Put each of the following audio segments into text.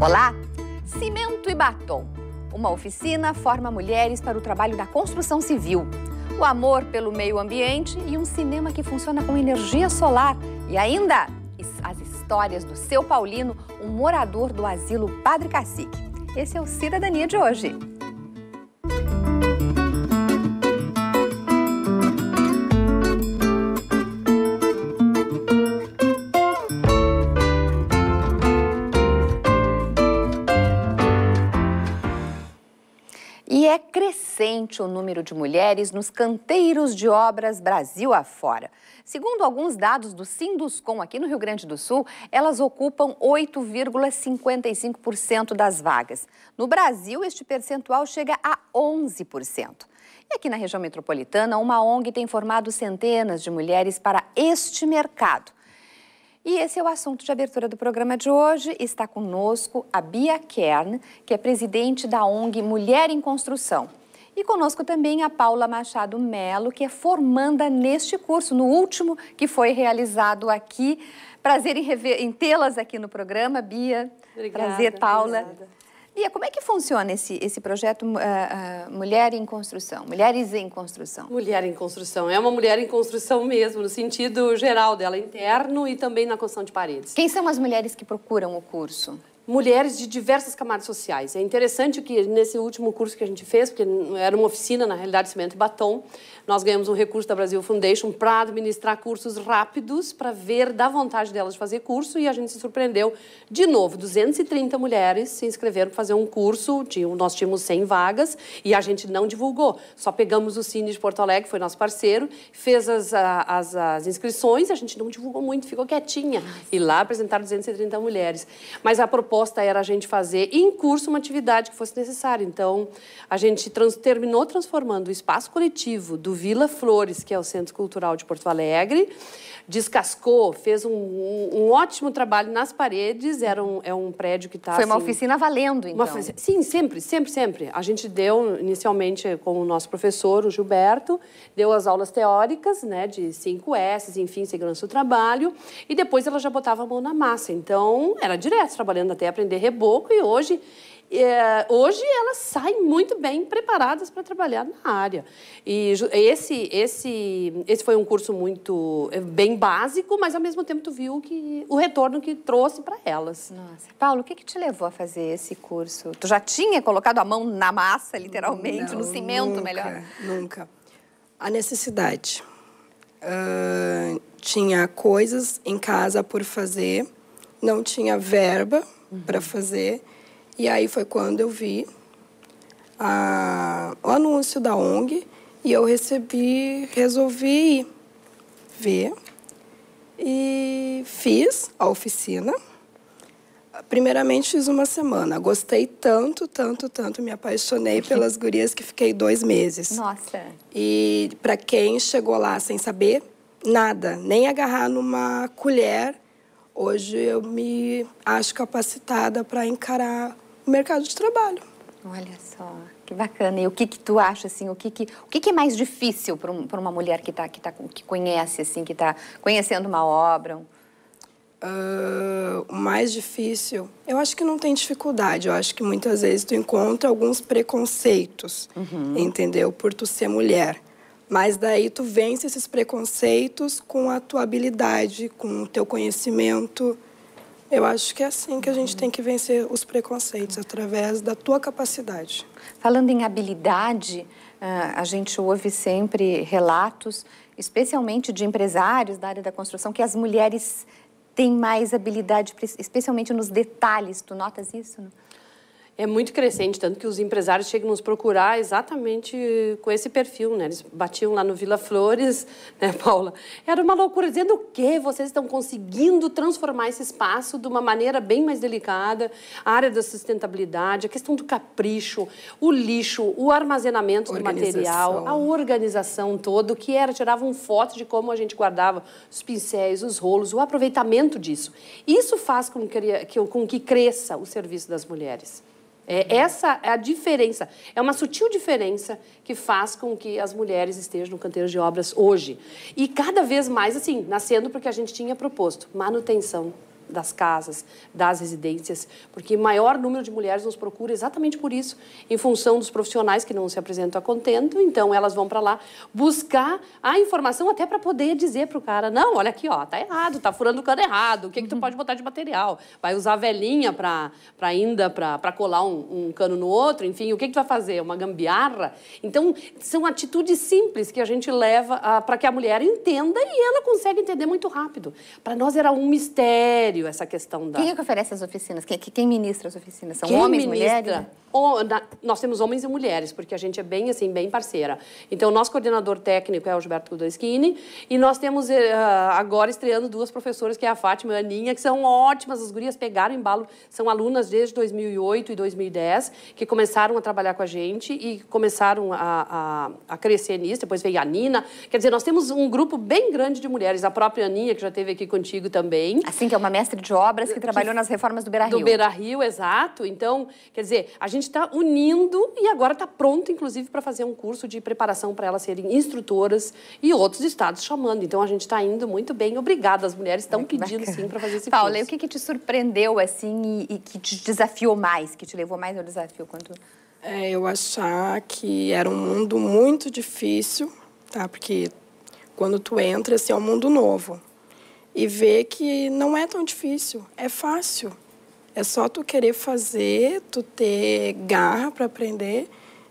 Olá! Cimento e Batom. Uma oficina forma mulheres para o trabalho da construção civil. O amor pelo meio ambiente e um cinema que funciona com energia solar. E ainda as histórias do seu Paulino, um morador do asilo Padre Cacique. Esse é o Cidadania de hoje. o número de mulheres nos canteiros de obras Brasil afora. Segundo alguns dados do Sinduscom aqui no Rio Grande do Sul, elas ocupam 8,55% das vagas. No Brasil, este percentual chega a 11%. E aqui na região metropolitana, uma ONG tem formado centenas de mulheres para este mercado. E esse é o assunto de abertura do programa de hoje. Está conosco a Bia Kern, que é presidente da ONG Mulher em Construção. E conosco também a Paula Machado Melo, que é formanda neste curso, no último que foi realizado aqui. Prazer em, em tê-las aqui no programa, Bia. Obrigada, Prazer, Paula. Obrigada. Bia, como é que funciona esse, esse projeto uh, uh, Mulher em Construção? Mulheres em Construção? Mulher em Construção. É uma mulher em construção mesmo, no sentido geral dela, interno e também na construção de paredes. Quem são as mulheres que procuram o curso? mulheres de diversas camadas sociais. É interessante que nesse último curso que a gente fez, porque era uma oficina, na realidade, cimento e batom, nós ganhamos um recurso da Brasil Foundation para administrar cursos rápidos, para ver da vontade delas de fazer curso, e a gente se surpreendeu. De novo, 230 mulheres se inscreveram para fazer um curso, nós tínhamos 100 vagas, e a gente não divulgou. Só pegamos o Cine de Porto Alegre, que foi nosso parceiro, fez as, as, as inscrições, a gente não divulgou muito, ficou quietinha. E lá apresentaram 230 mulheres. Mas a proposta era a gente fazer em curso uma atividade que fosse necessária. Então, a gente trans, terminou transformando o espaço coletivo do Vila Flores, que é o Centro Cultural de Porto Alegre, descascou, fez um, um, um ótimo trabalho nas paredes, era um, é um prédio que está... Foi assim, uma oficina valendo, então. Uma, sim, sempre, sempre, sempre. A gente deu, inicialmente, com o nosso professor, o Gilberto, deu as aulas teóricas, né, de 5S, enfim, segurança do trabalho, e depois ela já botava a mão na massa. Então, era direto, trabalhando até aprender reboco, e hoje é, hoje elas saem muito bem preparadas para trabalhar na área. E esse, esse, esse foi um curso muito é, bem básico, mas ao mesmo tempo tu viu que o retorno que trouxe para elas. Nossa. Paulo, o que, que te levou a fazer esse curso? Tu já tinha colocado a mão na massa, literalmente, Não, no cimento, nunca, melhor? Nunca. A necessidade. Uh, tinha coisas em casa por fazer, não tinha verba uhum. para fazer e aí foi quando eu vi a, o anúncio da ONG e eu recebi, resolvi ir ver e fiz a oficina. Primeiramente fiz uma semana. Gostei tanto, tanto, tanto, me apaixonei pelas gurias que fiquei dois meses. Nossa. E para quem chegou lá sem saber nada, nem agarrar numa colher, hoje eu me acho capacitada para encarar o mercado de trabalho. Olha só, que bacana. E o que que tu acha, assim, o que que, o que, que é mais difícil para um, uma mulher que, tá, que, tá, que conhece, assim, que está conhecendo uma obra? Uh, o mais difícil, eu acho que não tem dificuldade. Eu acho que muitas vezes tu encontra alguns preconceitos, uhum. entendeu? Por tu ser mulher. Mas daí tu vence esses preconceitos com a tua habilidade, com o teu conhecimento, eu acho que é assim que a gente tem que vencer os preconceitos, através da tua capacidade. Falando em habilidade, ah, a gente ouve sempre relatos, especialmente de empresários da área da construção, que as mulheres têm mais habilidade, especialmente nos detalhes. Tu notas isso? Não? É muito crescente, tanto que os empresários chegam nos procurar exatamente com esse perfil, né? Eles batiam lá no Vila Flores, né, Paula? Era uma loucura, dizendo o quê? Vocês estão conseguindo transformar esse espaço de uma maneira bem mais delicada, a área da sustentabilidade, a questão do capricho, o lixo, o armazenamento do material, a organização todo, que era, tiravam fotos de como a gente guardava os pincéis, os rolos, o aproveitamento disso. Isso faz com que, com que cresça o serviço das mulheres. É, essa é a diferença, é uma sutil diferença que faz com que as mulheres estejam no canteiro de obras hoje. E cada vez mais, assim, nascendo porque a gente tinha proposto manutenção das casas, das residências, porque maior número de mulheres nos procura exatamente por isso, em função dos profissionais que não se apresentam a contento, então elas vão para lá buscar a informação até para poder dizer para o cara, não, olha aqui, ó, tá errado, tá furando o cano errado, o que, que tu uhum. pode botar de material? Vai usar velhinha para ainda, para colar um, um, cano no outro, enfim, o que, que tu vai fazer? Uma gambiarra? Então, são atitudes simples que a gente leva ah, para que a mulher entenda e ela consegue entender muito rápido. Para nós era um mistério, sério essa questão da... Quem é que oferece as oficinas? Quem, é quem ministra as oficinas? São quem homens, e mulheres? nós temos homens e mulheres, porque a gente é bem, assim, bem parceira. Então, o nosso coordenador técnico é o Gilberto Kudoskini e nós temos uh, agora estreando duas professoras, que é a Fátima e a Aninha, que são ótimas, as gurias pegaram embalo, são alunas desde 2008 e 2010, que começaram a trabalhar com a gente e começaram a, a, a crescer nisso, depois veio a Nina. Quer dizer, nós temos um grupo bem grande de mulheres, a própria Aninha, que já esteve aqui contigo também. Assim, que é uma mestra mestre de obras que trabalhou que, nas reformas do Beira-Rio. Do Beira-Rio, exato. Então, quer dizer, a gente está unindo e agora está pronto, inclusive, para fazer um curso de preparação para elas serem instrutoras e outros estados chamando. Então, a gente está indo muito bem. Obrigada, as mulheres estão pedindo, bacana. sim, para fazer esse Paula, curso. Paula, o que, que, te surpreendeu, assim, e, e, que te desafiou mais, que te levou mais ao desafio? Quanto... É, eu achar que era um mundo muito difícil, tá? Porque quando tu entra, assim, é um mundo novo e ver que não é tão difícil, é fácil. É só tu querer fazer, tu ter garra para aprender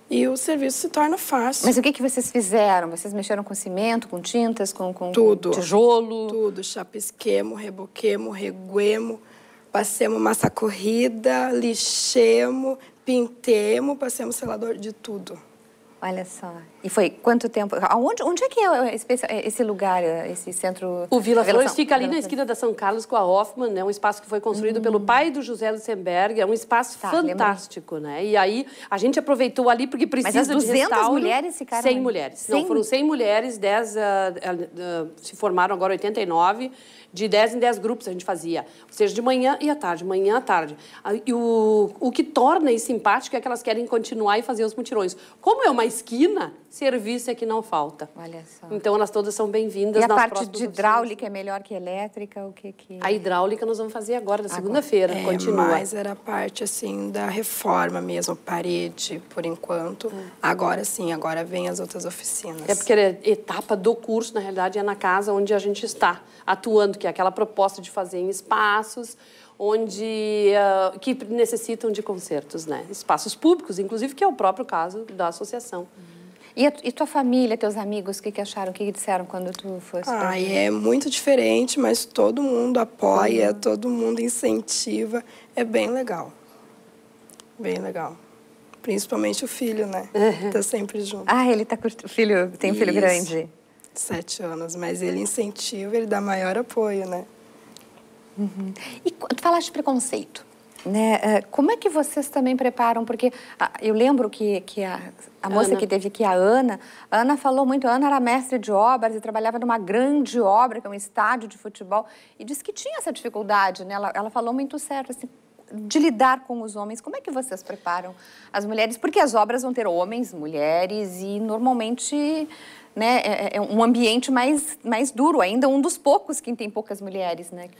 e o serviço se torna fácil. Mas o que, que vocês fizeram? Vocês mexeram com cimento, com tintas, com, com, tudo, com tijolo? Tudo, chapisquemo, reboquemo, reguemo, passemos massa corrida, lixemo, pintemo, passemos selador de tudo. Olha só. E foi quanto tempo? Aonde, onde é que é esse, lugar, esse centro? O Vila Flores fica ali na esquina da São Carlos com a Hoffman, né? Um espaço que foi construído hum. pelo pai do José Luxemburgo. É um espaço tá, fantástico, né? E aí a gente aproveitou ali porque precisa Mas as 200 de restauro. mulheres ficaram 100 ali? mulheres. 100? Não, foram 100 mulheres, 10 uh, uh, uh, se formaram agora 89. De 10 em 10 grupos a gente fazia. Ou seja, de manhã e à tarde, manhã à tarde. Ah, e o, o que torna isso simpático é que elas querem continuar e fazer os mutirões. Como é uma esquina, serviço é que não falta. Olha só. Então elas todas são bem-vindas. E a parte de hidráulica é melhor que elétrica? O que que? A hidráulica nós vamos fazer agora na segunda-feira. É, continua. Mas era a parte assim da reforma mesmo, parede por enquanto. Hum. Agora sim, agora vem as outras oficinas. É porque a é etapa do curso na realidade é na casa onde a gente está atuando, que é aquela proposta de fazer em espaços onde uh, que necessitam de concertos, né? Espaços públicos, inclusive, que é o próprio caso da associação. Uhum. E, a, e, tua família, teus amigos, o que, que acharam, o que, que, disseram quando tu foste? Ah, é muito diferente, mas todo mundo apoia, uhum. todo mundo incentiva. É bem legal. Bem legal. Principalmente o filho, né? Uhum. Tá sempre junto. Ah, ele tá curtindo. Filho, tem um filho Isso. grande. Sete anos, mas ele incentiva, ele dá maior apoio, né? Uhum. E tu falaste de preconceito. Né? É, como é que vocês também preparam? Porque ah, eu lembro que, que a, a moça Ana. que teve aqui, é a Ana, a Ana falou muito. A Ana era mestre de obras e trabalhava numa grande obra, que é um estádio de futebol, e disse que tinha essa dificuldade. Né? Ela, ela falou muito certo, assim, de lidar com os homens. Como é que vocês preparam as mulheres? Porque as obras vão ter homens, mulheres e normalmente né, é, é, é um ambiente mais, mais duro ainda, um dos poucos que tem poucas mulheres. Né?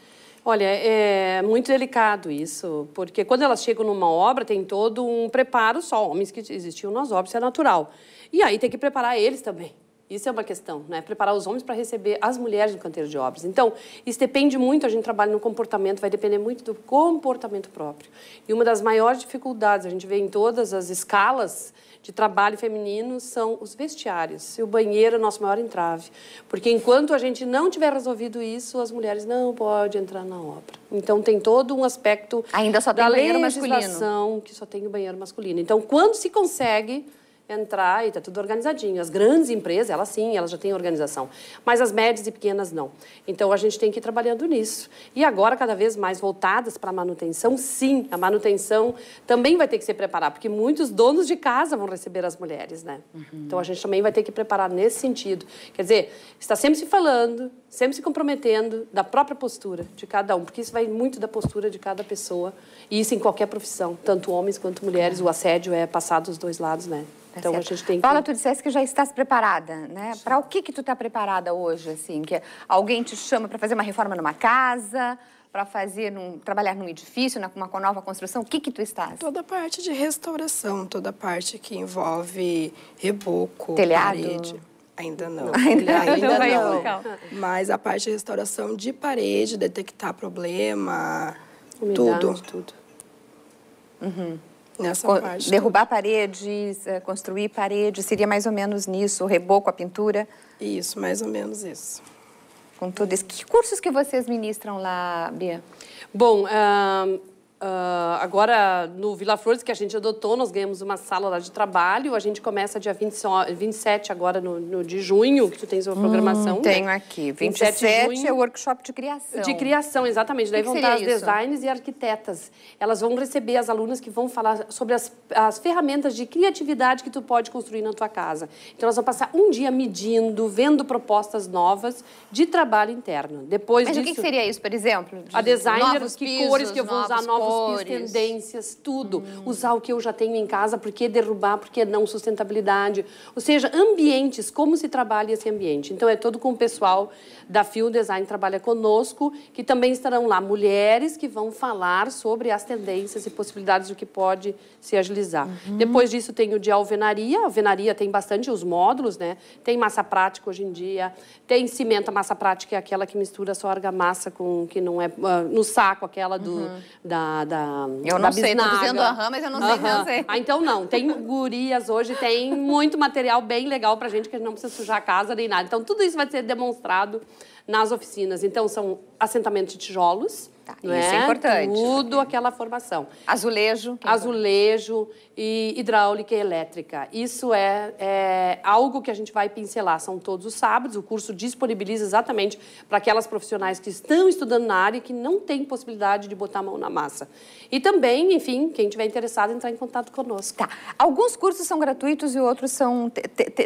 Olha, é muito delicado isso, porque quando elas chegam numa obra, tem todo um preparo, só homens que existiam nas obras, isso é natural. E aí tem que preparar eles também. Isso é uma questão, né? Preparar os homens para receber as mulheres no canteiro de obras. Então, isso depende muito, a gente trabalha no comportamento, vai depender muito do comportamento próprio. E uma das maiores dificuldades, a gente vê em todas as escalas de trabalho feminino, são os vestiários. E o banheiro é o nosso maior entrave. Porque enquanto a gente não tiver resolvido isso, as mulheres não podem entrar na obra. Então, tem todo um aspecto Ainda só tem da banheiro legislação masculino. que só tem o banheiro masculino. Então, quando se consegue entrar e está tudo organizadinho. As grandes empresas, elas sim, elas já têm organização, mas as médias e pequenas não. Então a gente tem que ir trabalhando nisso. E agora cada vez mais voltadas para a manutenção, sim, a manutenção também vai ter que se preparar, porque muitos donos de casa vão receber as mulheres, né? Uhum. Então a gente também vai ter que preparar nesse sentido. Quer dizer, está sempre se falando, sempre se comprometendo da própria postura de cada um, porque isso vai muito da postura de cada pessoa, e isso em qualquer profissão, tanto homens quanto mulheres, o assédio é passado dos dois lados, né? Tá então certo. a gente tem que... Paula, tu disseste que já estás preparada, né? Para o que que tu está preparada hoje, assim? Que alguém te chama para fazer uma reforma numa casa, para fazer num, trabalhar num edifício, numa né, nova construção? O que que tu estás? Toda a parte de restauração, toda a parte que envolve reboco, Telhado. parede. Ainda não. Ainda, ainda não. não. Mas a parte de restauração de parede, detectar problema, Humidade. tudo. Tudo. Uhum nessa parte. Derrubar paredes, eh, construir paredes, seria mais ou menos nisso, o reboco, a pintura? Isso, mais ou menos isso. Com tudo isso. Que cursos que vocês ministram lá, Bia? Bom, uh Uh, agora, no Vila Flores, que a gente adotou, nós ganhamos uma sala lá de trabalho. A gente começa dia 20, 27 agora no, no de junho, que tu tens uma hum, programação. Hum, tenho aqui. 27, 27 é junho, é o workshop de criação. De criação, exatamente. Daí que vão estar as designers e arquitetas. Elas vão receber as alunas que vão falar sobre as, as ferramentas de criatividade que tu pode construir na tua casa. Então, elas vão passar um dia medindo, vendo propostas novas de trabalho interno. Depois Mas disso, o que, seria isso, por exemplo? De, a designer, que pisos, cores que eu vou usar, novos novos tendências, tudo. Hum. Usar o que eu já tenho em casa, por que derrubar, por que não sustentabilidade. Ou seja, ambientes, como se trabalha esse ambiente. Então, é todo com o pessoal da Field Design trabalha conosco, que também estarão lá mulheres que vão falar sobre as tendências e possibilidades do que pode se agilizar. Uhum. Depois disso, tem o de alvenaria. A alvenaria tem bastante os módulos, né? Tem massa prática hoje em dia, tem cimento. A massa prática é aquela que mistura só argamassa com que não é uh, no saco, aquela do, uhum. da da, Eu não sei, não dizendo aham, mas eu não sei aham. sei Ah, então não. Tem gurias hoje, tem muito material bem legal pra gente, que a gente não precisa sujar a casa nem nada. Então tudo isso vai ser demonstrado nas oficinas. Então, são assentamentos de tijolos. Tá, isso é? é? importante. Tudo aquela formação. Azulejo. É Azulejo e hidráulica e elétrica. Isso é, é, algo que a gente vai pincelar. São todos os sábados. O curso disponibiliza exatamente para aquelas profissionais que estão estudando na área e que não têm possibilidade de botar a mão na massa. E também, enfim, quem tiver interessado, entrar em contato conosco. Tá. Alguns cursos são gratuitos e outros são,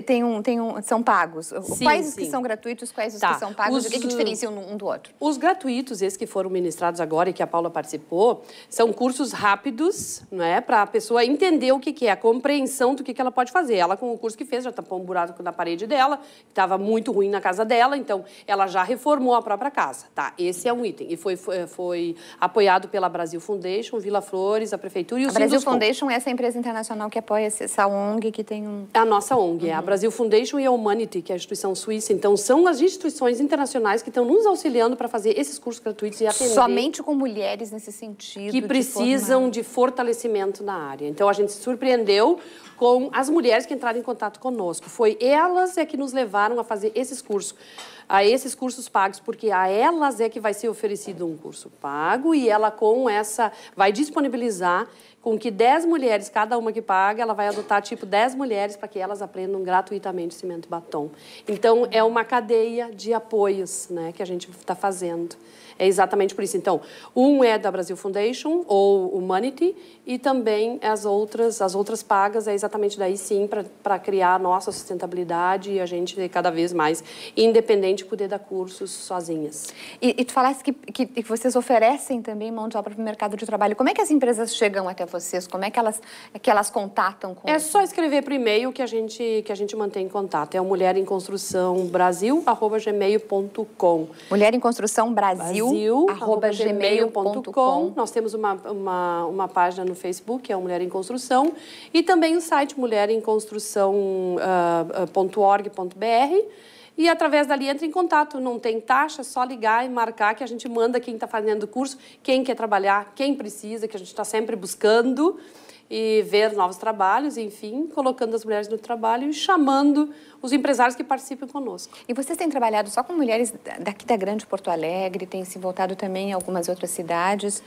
tem um, tem um, são pagos. Sim, quais sim. os que são gratuitos, quais os tá. que são pagos? Os o que, é que eh, diferencia um, do outro? Os gratuitos, esses que foram ministrados agora e que a Paula participou, são cursos rápidos, não é? Para a pessoa entender o que, que é, a compreensão do que, que ela pode fazer. Ela, com o curso que fez, já tapou tá um buraco na parede dela, estava muito ruim na casa dela, então ela já reformou a própria casa, tá? Esse é um item. E foi, foi, foi apoiado pela Brasil Foundation, Vila Flores, a Prefeitura e o A Brasil Foundation é essa empresa internacional que apoia essa ONG que tem um... É a nossa ONG, uhum. é a uhum. Brasil Foundation e a Humanity, que é a instituição suíça. Então, são as instituições internacionais profissionais que estão nos auxiliando para fazer esses cursos gratuitos e atender. Somente com mulheres nesse sentido. Que precisam de, de fortalecimento na área. Então a gente se surpreendeu com as mulheres que entraram em contato conosco. Foi elas é que nos levaram a fazer esses cursos a esses cursos pagos, porque a elas é que vai ser oferecido um curso pago e ela com essa vai disponibilizar com que 10 mulheres, cada uma que paga, ela vai adotar tipo 10 mulheres para que elas aprendam gratuitamente cimento e batom. Então é uma cadeia de apoios, né, que a gente está fazendo é exatamente por isso. Então, um é da Brasil Foundation ou Humanity e também as outras, as outras pagas é exatamente daí sim para criar a nossa sustentabilidade e a gente cada vez mais independente poder dar cursos sozinhas. E, e tu falaste que, que, que vocês oferecem também mão de obra para o mercado de trabalho. Como é que as empresas chegam até vocês? Como é que elas, é que elas contatam com... É só escrever por e-mail que a gente, que a gente mantém contato. É o mulher em construção brasil, arroba gmail.com. Mulher em construção brasil, brasil@gmail.com. Nós temos uma, uma, uma, página no Facebook, que é o Mulher em Construção, e também o site mulherenconstrução.org.br. Ah, ah, e através dali entra em contato, não tem taxa, só ligar e marcar que a gente manda quem está fazendo o curso, quem quer trabalhar, quem precisa, que a gente está sempre buscando e ver novos trabalhos, enfim, colocando as mulheres no trabalho e chamando os empresários que participem conosco. E vocês têm trabalhado só com mulheres daqui da Grande Porto Alegre, têm se voltado também em algumas outras cidades?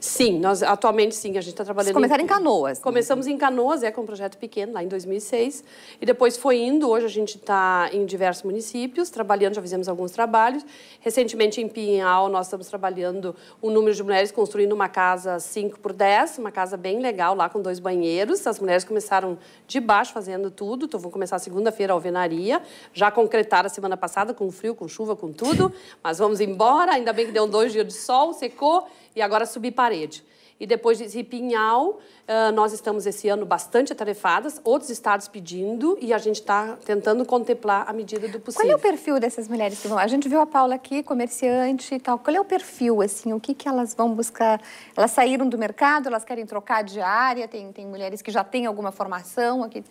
Sim, nós atualmente sim, a gente está trabalhando. Vocês começaram em, em Canoas. Começamos né? em Canoas, é com um projeto pequeno lá em 2006 e depois foi indo. Hoje a gente está em diversos municípios trabalhando, já fizemos alguns trabalhos. Recentemente em Pinhal nós estamos trabalhando o um número de mulheres construindo uma casa 5 por 10, uma casa bem legal lá com dois banheiros. As mulheres começaram de baixo fazendo tudo, então vão começar segunda-feira a alvenaria, já concretaram a semana passada com frio, com chuva, com tudo, mas vamos embora. Ainda bem que deu dois dias de sol, secou e agora subir parede. E depois de Pinhal, ah, nós estamos esse ano bastante atarefadas, outros estados pedindo e a gente está tentando contemplar a medida do possível. Qual é o perfil dessas mulheres que vão? A gente viu a Paula aqui, comerciante e tal. Qual é o perfil, assim? O que, que elas vão buscar? Elas saíram do mercado, elas querem trocar de área? Tem, tem mulheres que já têm alguma formação aqui?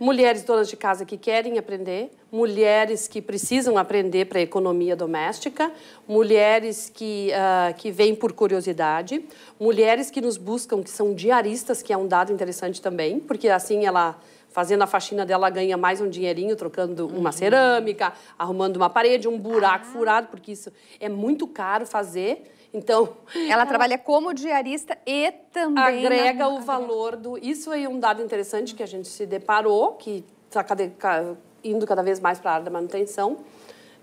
mulheres donas de casa que querem aprender, mulheres que precisam aprender para a economia doméstica, mulheres que, uh, que vêm por curiosidade, mulheres que nos buscam, que são diaristas, que é um dado interessante também, porque assim ela fazendo a faxina dela ganha mais um dinheirinho trocando uhum. uma cerâmica, arrumando uma parede, um buraco ah. furado, porque isso é muito caro fazer. Então. Ela, ela trabalha como diarista e também. Agrega na... o valor do. Isso aí é um dado interessante que a gente se deparou, que está indo cada vez mais para a área da manutenção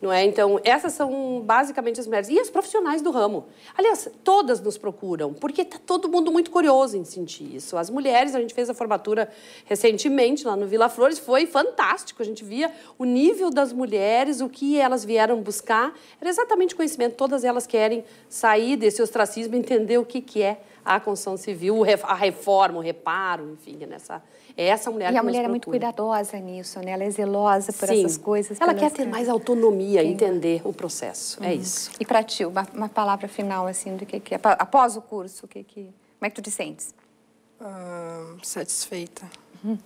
não é? Então, essas são basicamente as mulheres. E as profissionais do ramo. Aliás, todas nos procuram, porque está todo mundo muito curioso em sentir isso. As mulheres, a gente fez a formatura recentemente lá no Vila Flores, foi fantástico. A gente via o nível das mulheres, o que elas vieram buscar. Era exatamente conhecimento. Todas elas querem sair desse ostracismo, entender o que, que é a construção civil, a reforma, o reparo, enfim, é nessa é essa mulher e que a mulher é muito cuidadosa nisso, né? Ela é zelosa por Sim. essas coisas. Ela que quer ter mais autonomia, Sim. entender o processo. É uhum. É isso. E para ti, uma, uma, palavra final assim do que, que é, após o curso, o que que como é que tu te sentes? Ah, satisfeita. Uhum.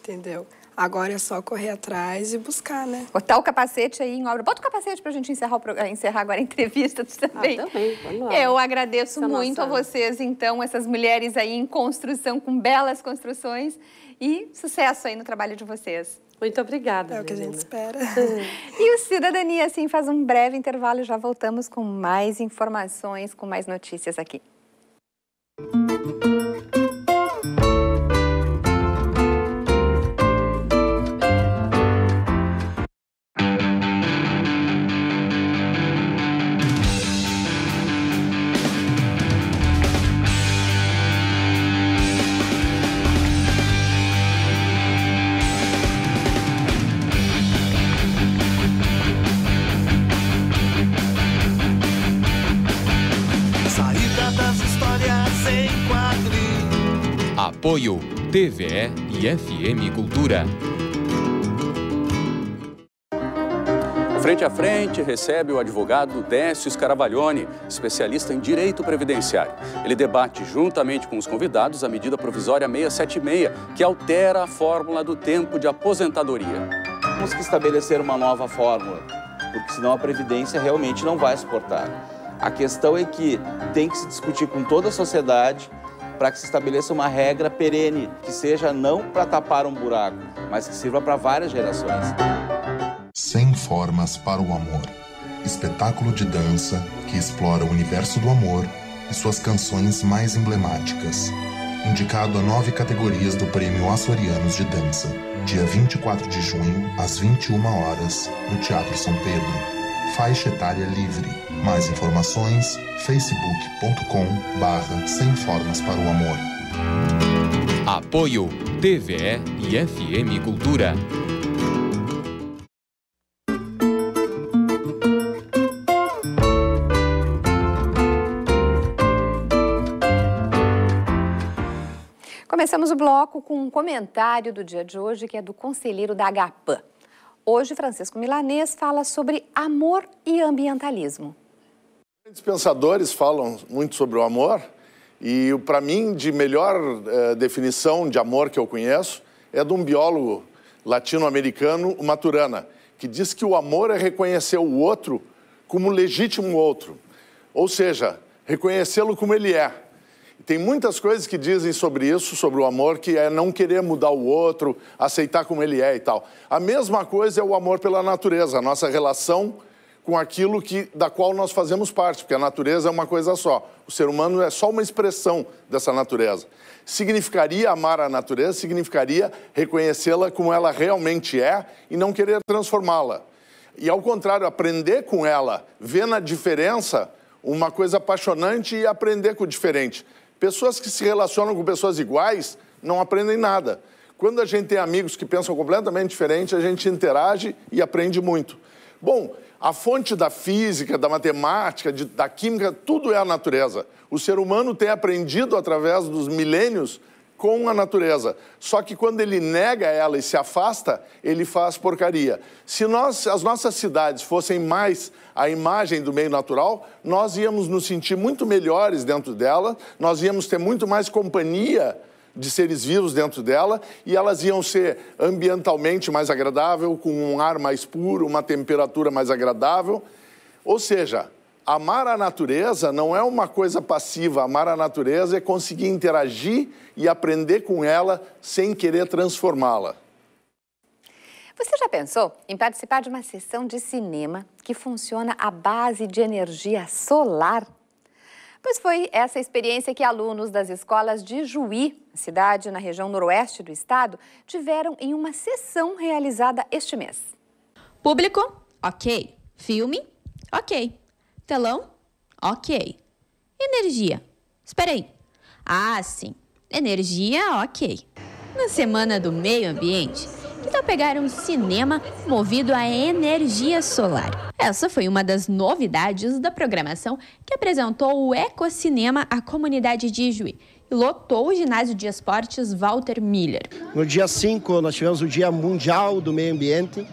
Entendeu? Agora é só correr atrás e buscar, né? Botar o capacete aí em obra. Bota o capacete para a gente encerrar, encerrar agora a entrevista também. Ah, também. Vamos lá. Eu né? agradeço Essa é muito nossa... a vocês, então, essas mulheres aí em construção, com belas construções. E sucesso aí no trabalho de vocês. Muito obrigada. É o que a gente espera. e o Cidadania, assim, faz um breve intervalo e já voltamos com mais informações, com mais notícias aqui. Música Apoio TVE e FM Cultura. Frente a Frente recebe o advogado Décio Scaravaglione, especialista em direito previdenciário. Ele debate juntamente com os convidados a medida provisória 676, que altera a fórmula do tempo de aposentadoria. Temos que estabelecer uma nova fórmula, porque senão a Previdência realmente não vai suportar. A questão é que tem que se discutir com toda a sociedade para que se estabeleça uma regra perene, que seja não para tapar um buraco, mas que sirva para várias gerações. 100 Formas para o Amor espetáculo de dança que explora o universo do amor e suas canções mais emblemáticas. Indicado a nove categorias do Prêmio Açorianos de Dança, dia 24 de junho, às 21 horas, no Teatro São Pedro faixa etária livre. Mais informações, facebook.com barra sem formas para o amor. Apoio TVE e FM Cultura. Começamos o bloco com um comentário do dia de hoje que é do conselheiro da HPA. Hoje, Francisco Milanês fala sobre amor e ambientalismo. Os pensadores falam muito sobre o amor e, para mim, de melhor eh, definição de amor que eu conheço é de um biólogo latino-americano, o Maturana, que diz que o amor é reconhecer o outro como legítimo outro, ou seja, reconhecê-lo como ele é tem muitas coisas que dizem sobre isso, sobre o amor, que é não querer mudar o outro, aceitar como ele é e tal. A mesma coisa é o amor pela natureza, a nossa relação com aquilo que, da qual nós fazemos parte, porque a natureza é uma coisa só. O ser humano é só uma expressão dessa natureza. Significaria amar a natureza, significaria reconhecê-la como ela realmente é e não querer transformá-la. E ao contrário, aprender com ela, ver na diferença uma coisa apaixonante e aprender com o diferente. Pessoas que se relacionam com pessoas iguais não aprendem nada. Quando a gente tem amigos que pensam completamente diferente, a gente interage e aprende muito. Bom, a fonte da física, da matemática, de, da química, tudo é a natureza. O ser humano tem aprendido através dos milênios com a natureza. Só que quando ele nega ela e se afasta, ele faz porcaria. Se nós, as nossas cidades fossem mais a imagem do meio natural, nós íamos nos sentir muito melhores dentro dela, nós íamos ter muito mais companhia de seres vivos dentro dela e elas iam ser ambientalmente mais agradável, com um ar mais puro, uma temperatura mais agradável. Ou seja, Amar a natureza não é uma coisa passiva, amar a natureza é conseguir interagir e aprender com ela sem querer transformá-la. Você já pensou em participar de uma sessão de cinema que funciona à base de energia solar? Pois foi essa experiência que alunos das escolas de Juí, cidade na região noroeste do estado, tiveram em uma sessão realizada este mês. Público? Ok. Filme? Ok. Telão? Ok. Energia? Espera aí. Ah, sim. Energia, ok. Na semana do meio ambiente, que tal pegar um cinema movido a energia solar? Essa foi uma das novidades da programação que apresentou o Ecocinema à comunidade de Ijuí e lotou o ginásio de esportes Walter Miller. No dia 5, nós tivemos o Dia Mundial do Meio Ambiente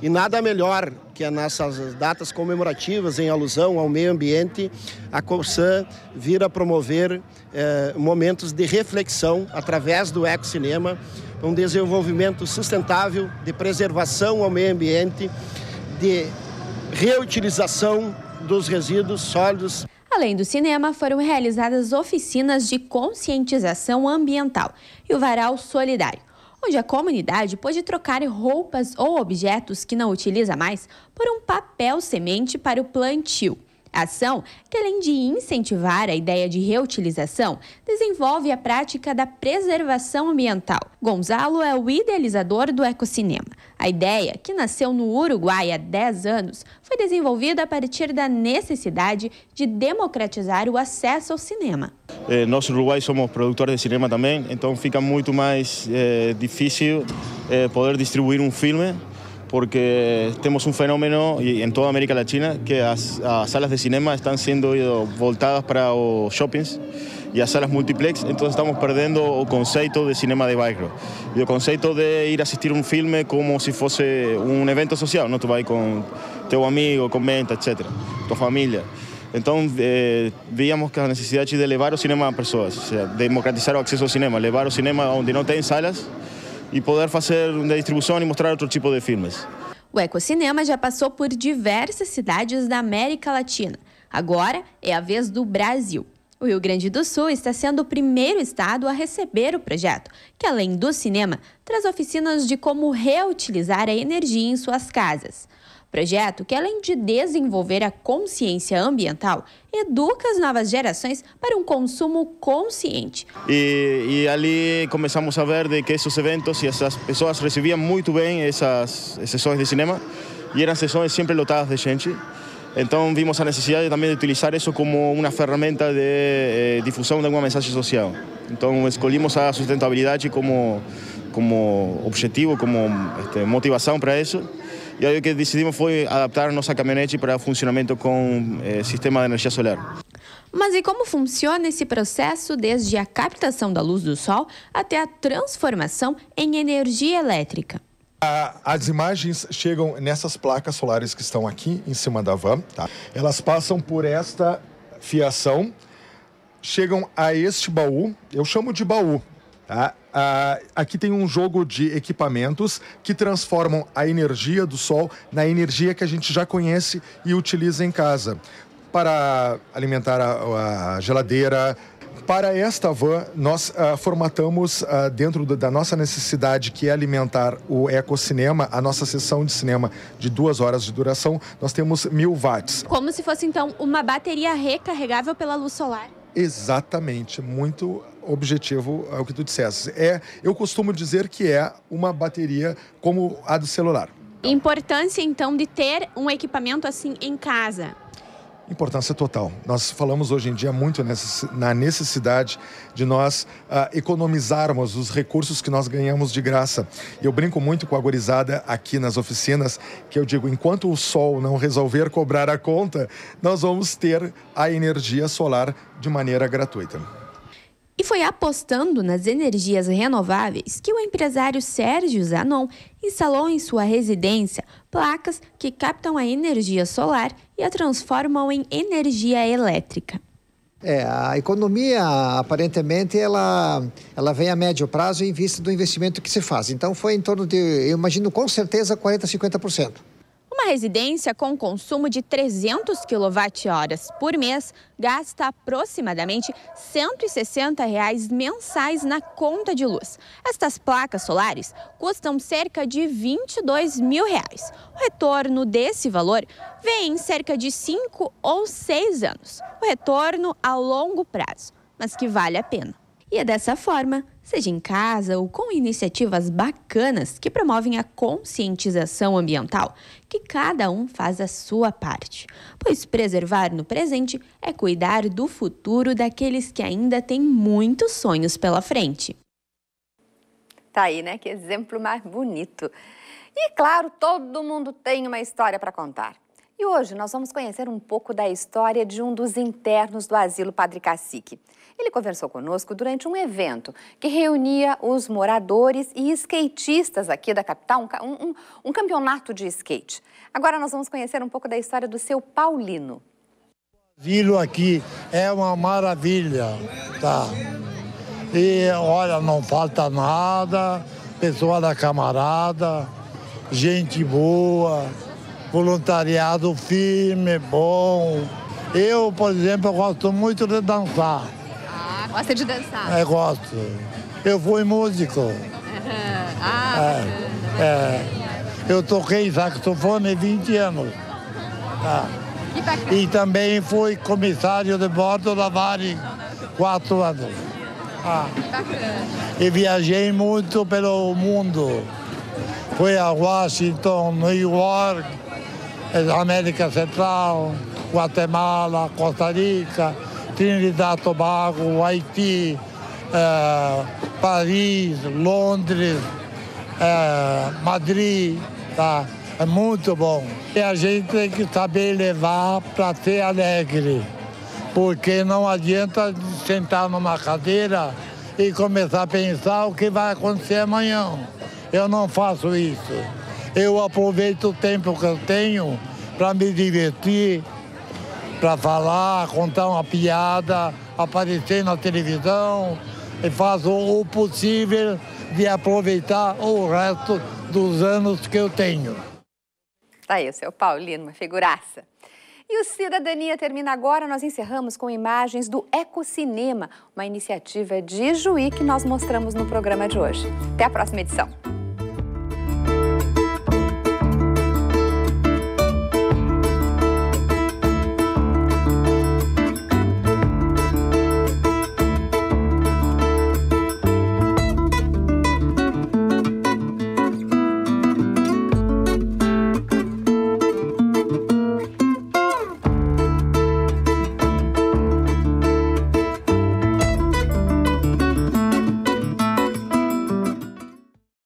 e nada melhor que é nessas datas comemorativas, em alusão ao meio ambiente, a Colsan vira promover eh, momentos de reflexão através do ecocinema, um desenvolvimento sustentável de preservação ao meio ambiente, de reutilização dos resíduos sólidos. Além do cinema, foram realizadas oficinas de conscientização ambiental e o varal solidário onde a comunidade pode trocar roupas ou objetos que não utiliza mais por um papel semente para o plantio ação que, além de incentivar a ideia de reutilização, desenvolve a prática da preservação ambiental. Gonzalo é o idealizador do ecocinema. A ideia, que nasceu no Uruguai há 10 anos, foi desenvolvida a partir da necessidade de democratizar o acesso ao cinema. É, nós, Uruguai, somos produtores de cinema também, então fica muito mais é, difícil é, poder distribuir um filme porque tenemos un fenómeno y en toda América Latina que a, salas de cinema están siendo eh, voltadas para o shoppings y a salas multiplex, entonces estamos perdiendo el concepto de cinema de barrio. y el concepto de ir a asistir un filme como si fuese un evento social, no Tu vas con tu amigo, con etc, tu familia, entonces veíamos eh, veíamos que la necesidad de elevar o cinema a personas democratizar el acceso al cinema, elevar o cinema donde no salas, e poder fazer uma distribuição e mostrar outro tipo de filmes. O Ecocinema já passou por diversas cidades da América Latina. Agora é a vez do Brasil. O Rio Grande do Sul está sendo o primeiro estado a receber o projeto, que além do cinema, traz oficinas de como reutilizar a energia em suas casas. Projeto que, além de desenvolver a consciência ambiental, educa as novas gerações para um consumo consciente. E, e ali começamos a ver de que esses eventos e essas pessoas recebiam muito bem essas sessões de cinema e eram sessões sempre lotadas de gente. Então vimos a necessidade também de utilizar isso como uma ferramenta de eh, difusão de uma mensagem social. Então escolhemos a sustentabilidade como, como objetivo, como este, motivação para isso. E aí o que decidimos foi adaptar nossa caminhonete para funcionamento com eh, sistema de energia solar. Mas e como funciona esse processo desde a captação da luz do sol até a transformação em energia elétrica? As imagens chegam nessas placas solares que estão aqui em cima da van. Tá? Elas passam por esta fiação, chegam a este baú, eu chamo de baú, tá? Uh, aqui tem um jogo de equipamentos que transformam a energia do sol na energia que a gente já conhece e utiliza em casa para alimentar a, a geladeira. Para esta van, nós uh, formatamos uh, dentro da nossa necessidade, que é alimentar o ecocinema, a nossa sessão de cinema de duas horas de duração, nós temos mil watts. Como se fosse, então, uma bateria recarregável pela luz solar? Exatamente, muito objetivo é o que tu disseste. É, eu costumo dizer que é uma bateria como a do celular. Importância então de ter um equipamento assim em casa. Importância total. Nós falamos hoje em dia muito nessa, na necessidade de nós uh, economizarmos os recursos que nós ganhamos de graça. E eu brinco muito com a gorizada aqui nas oficinas, que eu digo, enquanto o sol não resolver cobrar a conta, nós vamos ter a energia solar de maneira gratuita. E foi apostando nas energias renováveis que o empresário Sérgio Zanon instalou em sua residência placas que captam a energia solar e a transformam em energia elétrica. É, a economia, aparentemente, ela, ela vem a médio prazo em vista do investimento que se faz. Então, foi em torno de, eu imagino, com certeza, 40%, 50%. Uma residência com consumo de 300 kWh por mês gasta aproximadamente R$ 160 reais mensais na conta de luz. Estas placas solares custam cerca de R$ 22 mil. Reais. O retorno desse valor vem em cerca de 5 ou 6 anos. O retorno a longo prazo, mas que vale a pena. E é dessa forma seja em casa ou com iniciativas bacanas que promovem a conscientização ambiental, que cada um faz a sua parte. Pois preservar no presente é cuidar do futuro daqueles que ainda têm muitos sonhos pela frente. Tá aí, né? Que exemplo mais bonito. E claro, todo mundo tem uma história para contar. E hoje nós vamos conhecer um pouco da história de um dos internos do Asilo Padre Cacique. Ele conversou conosco durante um evento que reunia os moradores e skatistas aqui da capital, um, um, um campeonato de skate. Agora nós vamos conhecer um pouco da história do seu Paulino. Vilo aqui é uma maravilha, tá? E olha, não falta nada, pessoa da camarada, gente boa, voluntariado firme, bom. Eu, por exemplo, eu gosto muito de dançar. Ah, gosta de dançar? É, gosto. Eu fui músico. Ah, é, é. Eu toquei saxofone 20 anos. Ah. E também fui comissário de bordo da Vale quatro anos. Ah. E viajei muito pelo mundo. Fui a Washington, New York, eh, América Central, Guatemala, Costa Rica, Trinidad e Tobago, Haiti, é, Paris, Londres, é, Madrid, tá? É muito bom. E a gente tem que saber levar para ser alegre, porque não adianta sentar numa cadeira e começar a pensar o que vai acontecer amanhã. Eu não faço isso eu aproveito o tempo que eu tenho para me divertir, para falar, contar uma piada, aparecer na televisão e faço o possível de aproveitar o resto dos anos que eu tenho. Tá aí o seu Paulino, uma figuraça. E o Cidadania termina agora. Nós encerramos com imagens do Ecocinema, uma iniciativa de Juí que nós mostramos no programa de hoje. Até a próxima edição.